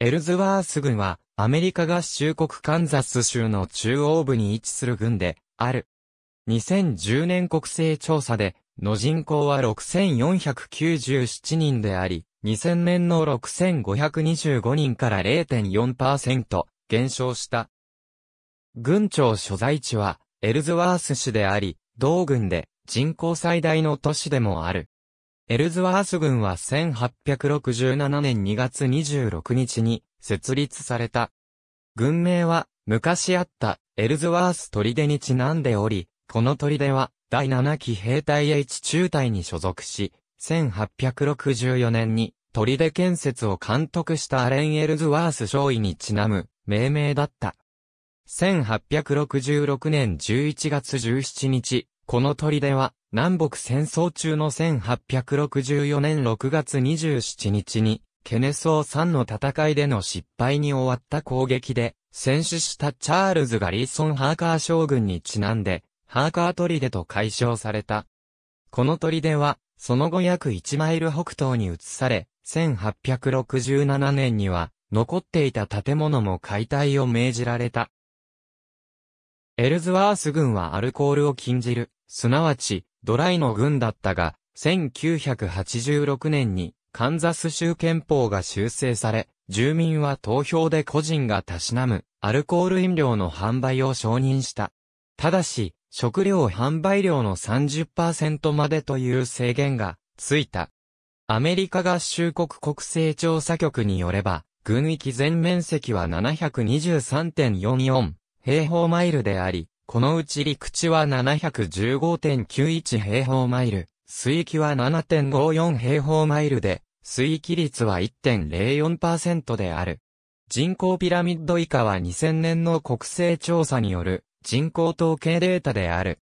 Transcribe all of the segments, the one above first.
エルズワース郡は、アメリカ合衆国カンザス州の中央部に位置する郡で、ある。2010年国勢調査で、の人口は6497人であり、2000年の6525人から0.4%減少した。郡庁所在地は、エルズワース市であり、同郡で人口最大の都市でもある。エルズワース軍は1867年2月26日に設立された。軍名は昔あったエルズワース砦にちなんでおり、この砦は第7期兵隊 H 中隊に所属し、1864年に砦建設を監督したアレン・エルズワース少尉にちなむ命名だった。1866年11月17日、この砦は、南北戦争中の1864年6月27日に、ケネソー山の戦いでの失敗に終わった攻撃で、戦死したチャールズ・ガリーソン・ハーカー将軍にちなんで、ハーカー砦と解消された。この砦は、その後約1マイル北東に移され、1867年には、残っていた建物も解体を命じられた。エルズワース軍はアルコールを禁じる。すなわち、ドライの軍だったが、1986年に、カンザス州憲法が修正され、住民は投票で個人がたしなむ、アルコール飲料の販売を承認した。ただし、食料販売量の30%までという制限が、ついた。アメリカ合衆国国勢調査局によれば、軍域全面積は723.44平方マイルであり、このうち陸地は715.91平方マイル、水域は7.54平方マイルで、水域率は1.04%である。人口ピラミッド以下は2000年の国勢調査による人口統計データである。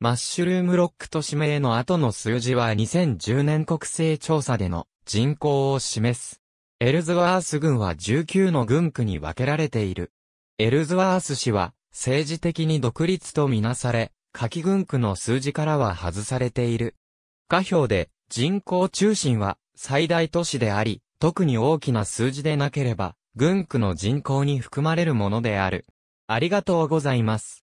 マッシュルームロックと指名の後の数字は2010年国勢調査での人口を示す。エルズワース郡は19の郡区に分けられている。エルズワース市は政治的に独立とみなされ、下記軍区の数字からは外されている。下表で人口中心は最大都市であり、特に大きな数字でなければ、軍区の人口に含まれるものである。ありがとうございます。